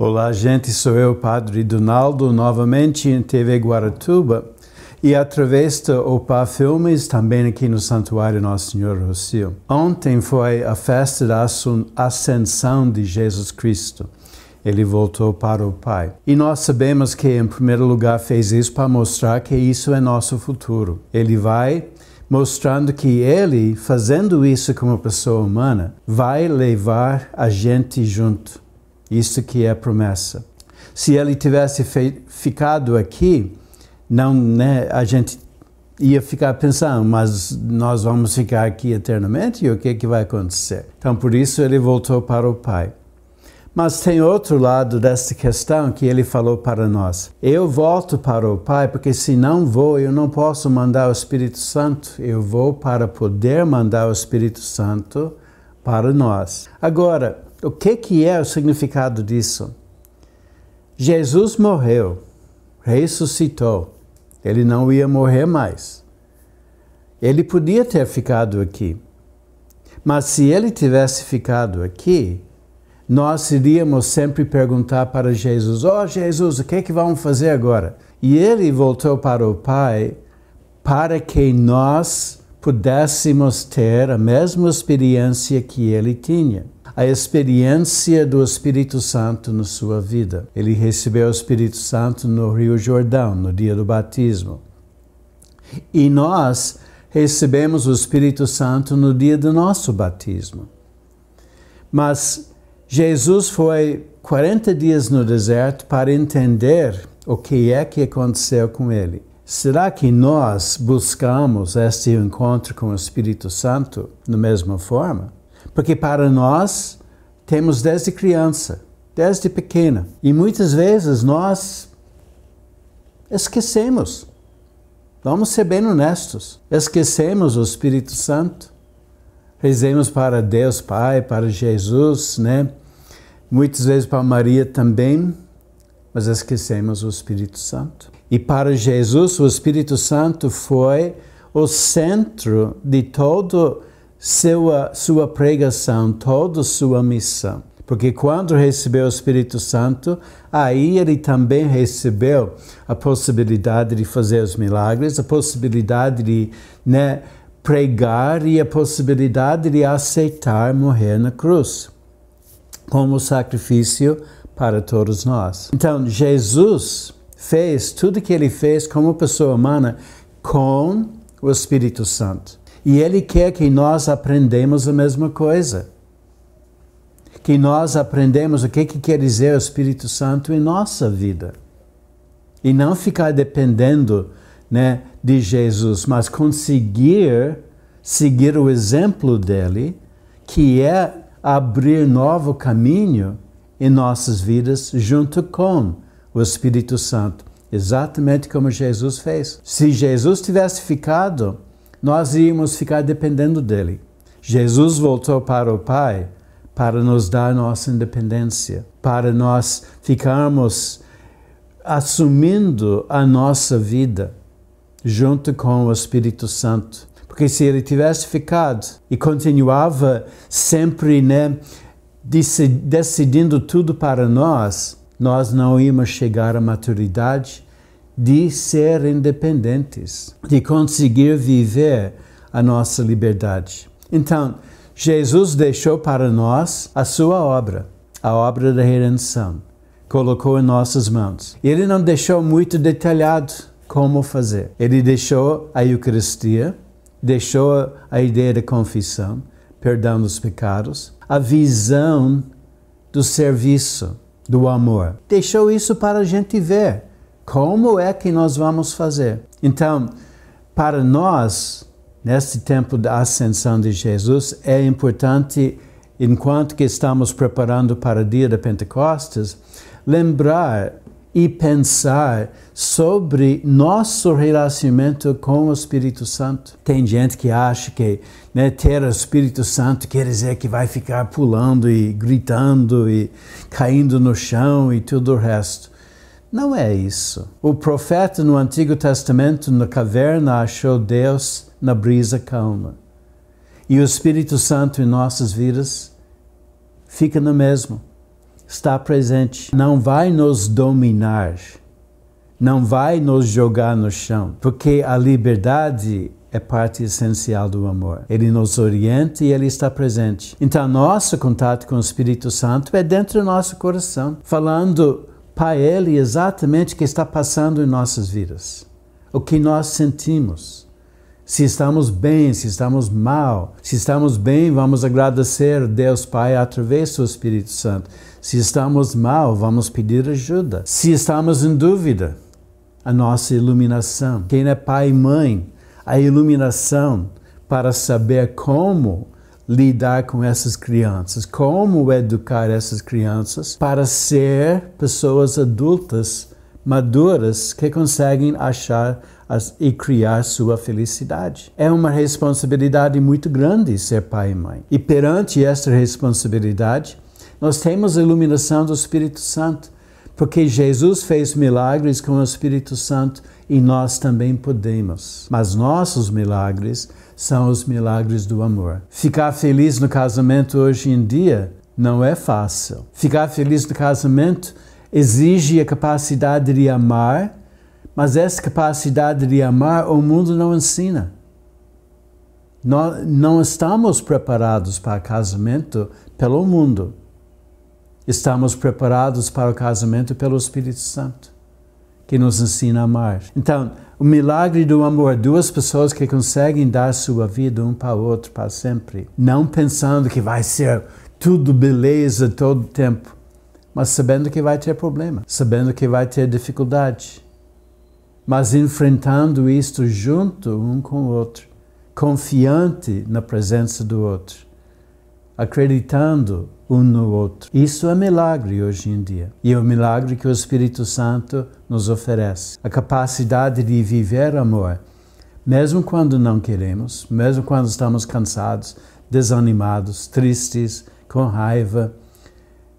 Olá, gente, sou eu, Padre Donaldo, novamente em TV Guaratuba e através do OPA Filmes, também aqui no Santuário Nosso Senhor Rocio. Ontem foi a festa da Ascensão de Jesus Cristo. Ele voltou para o Pai. E nós sabemos que, em primeiro lugar, fez isso para mostrar que isso é nosso futuro. Ele vai mostrando que ele, fazendo isso como pessoa humana, vai levar a gente junto isso que é promessa. Se ele tivesse ficado aqui, não, né, a gente ia ficar pensando, mas nós vamos ficar aqui eternamente e o que, é que vai acontecer? Então, por isso ele voltou para o Pai. Mas tem outro lado dessa questão que ele falou para nós. Eu volto para o Pai, porque se não vou, eu não posso mandar o Espírito Santo. Eu vou para poder mandar o Espírito Santo para nós. Agora, o que, que é o significado disso? Jesus morreu, ressuscitou. Ele não ia morrer mais. Ele podia ter ficado aqui. Mas se ele tivesse ficado aqui, nós iríamos sempre perguntar para Jesus: Ó oh, Jesus, o que é que vamos fazer agora? E ele voltou para o Pai para que nós pudéssemos ter a mesma experiência que ele tinha a experiência do Espírito Santo na sua vida. Ele recebeu o Espírito Santo no Rio Jordão, no dia do batismo. E nós recebemos o Espírito Santo no dia do nosso batismo. Mas Jesus foi 40 dias no deserto para entender o que é que aconteceu com ele. Será que nós buscamos este encontro com o Espírito Santo da mesma forma? Porque para nós, temos desde criança, desde pequena. E muitas vezes nós esquecemos. Vamos ser bem honestos. Esquecemos o Espírito Santo. Rezemos para Deus Pai, para Jesus, né? Muitas vezes para Maria também, mas esquecemos o Espírito Santo. E para Jesus, o Espírito Santo foi o centro de todo sua, sua pregação, toda sua missão. Porque quando recebeu o Espírito Santo, aí ele também recebeu a possibilidade de fazer os milagres, a possibilidade de né, pregar e a possibilidade de aceitar morrer na cruz como sacrifício para todos nós. Então, Jesus fez tudo que ele fez como pessoa humana com o Espírito Santo. E Ele quer que nós aprendamos a mesma coisa. Que nós aprendemos o que, que quer dizer o Espírito Santo em nossa vida. E não ficar dependendo né, de Jesus, mas conseguir seguir o exemplo dele, que é abrir novo caminho em nossas vidas junto com o Espírito Santo, exatamente como Jesus fez. Se Jesus tivesse ficado nós íamos ficar dependendo dele. Jesus voltou para o Pai para nos dar nossa independência, para nós ficarmos assumindo a nossa vida junto com o Espírito Santo. Porque se ele tivesse ficado e continuava sempre né, decidindo tudo para nós, nós não íamos chegar à maturidade de ser independentes, de conseguir viver a nossa liberdade. Então, Jesus deixou para nós a sua obra, a obra da redenção, colocou em nossas mãos. Ele não deixou muito detalhado como fazer. Ele deixou a Eucaristia, deixou a ideia da confissão, perdão dos pecados, a visão do serviço, do amor. Deixou isso para a gente ver como é que nós vamos fazer? Então, para nós, neste tempo da ascensão de Jesus, é importante, enquanto que estamos preparando para o dia da Pentecostes, lembrar e pensar sobre nosso relacionamento com o Espírito Santo. Tem gente que acha que né, ter o Espírito Santo quer dizer que vai ficar pulando e gritando e caindo no chão e tudo o resto. Não é isso. O profeta no Antigo Testamento, na caverna, achou Deus na brisa calma. E o Espírito Santo em nossas vidas fica no mesmo. Está presente. Não vai nos dominar. Não vai nos jogar no chão. Porque a liberdade é parte essencial do amor. Ele nos orienta e ele está presente. Então, nosso contato com o Espírito Santo é dentro do nosso coração, falando para Ele é exatamente o que está passando em nossas vidas, o que nós sentimos. Se estamos bem, se estamos mal. Se estamos bem, vamos agradecer a Deus Pai através do Espírito Santo. Se estamos mal, vamos pedir ajuda. Se estamos em dúvida, a nossa iluminação. Quem é pai e mãe, a iluminação para saber como lidar com essas crianças, como educar essas crianças para ser pessoas adultas maduras que conseguem achar as, e criar sua felicidade. É uma responsabilidade muito grande ser pai e mãe. E perante essa responsabilidade, nós temos a iluminação do Espírito Santo, porque Jesus fez milagres com o Espírito Santo e nós também podemos. Mas nossos milagres são os milagres do amor. Ficar feliz no casamento hoje em dia não é fácil. Ficar feliz no casamento exige a capacidade de amar, mas essa capacidade de amar o mundo não ensina. Nós não estamos preparados para casamento pelo mundo. Estamos preparados para o casamento pelo Espírito Santo que nos ensina a amar. Então, o milagre do amor, duas pessoas que conseguem dar sua vida um para o outro para sempre, não pensando que vai ser tudo beleza todo tempo, mas sabendo que vai ter problema, sabendo que vai ter dificuldade, mas enfrentando isto junto um com o outro, confiante na presença do outro, acreditando um no outro. Isso é milagre hoje em dia. E é o milagre que o Espírito Santo nos oferece. A capacidade de viver amor, mesmo quando não queremos, mesmo quando estamos cansados, desanimados, tristes, com raiva.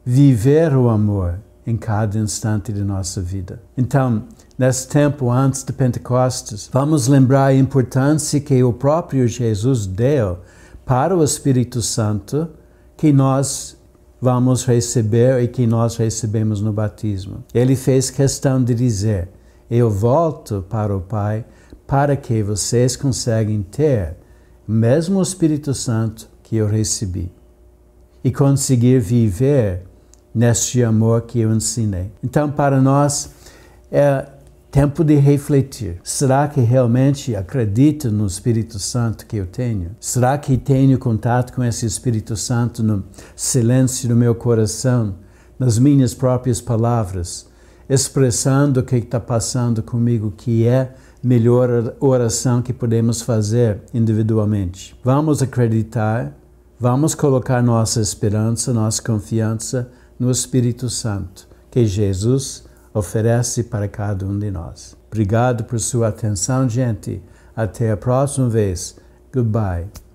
Viver o amor em cada instante de nossa vida. Então, nesse tempo antes de Pentecostes, vamos lembrar a importância que o próprio Jesus deu para o Espírito Santo que nós vamos receber e que nós recebemos no batismo. Ele fez questão de dizer: Eu volto para o Pai para que vocês conseguem ter mesmo o Espírito Santo que eu recebi e conseguir viver neste amor que eu ensinei. Então, para nós, é, Tempo de refletir. Será que realmente acredito no Espírito Santo que eu tenho? Será que tenho contato com esse Espírito Santo no silêncio do meu coração, nas minhas próprias palavras, expressando o que está passando comigo, que é melhor oração que podemos fazer individualmente? Vamos acreditar, vamos colocar nossa esperança, nossa confiança no Espírito Santo, que é Jesus oferece para cada um de nós. Obrigado por sua atenção, gente. Até a próxima vez. Goodbye.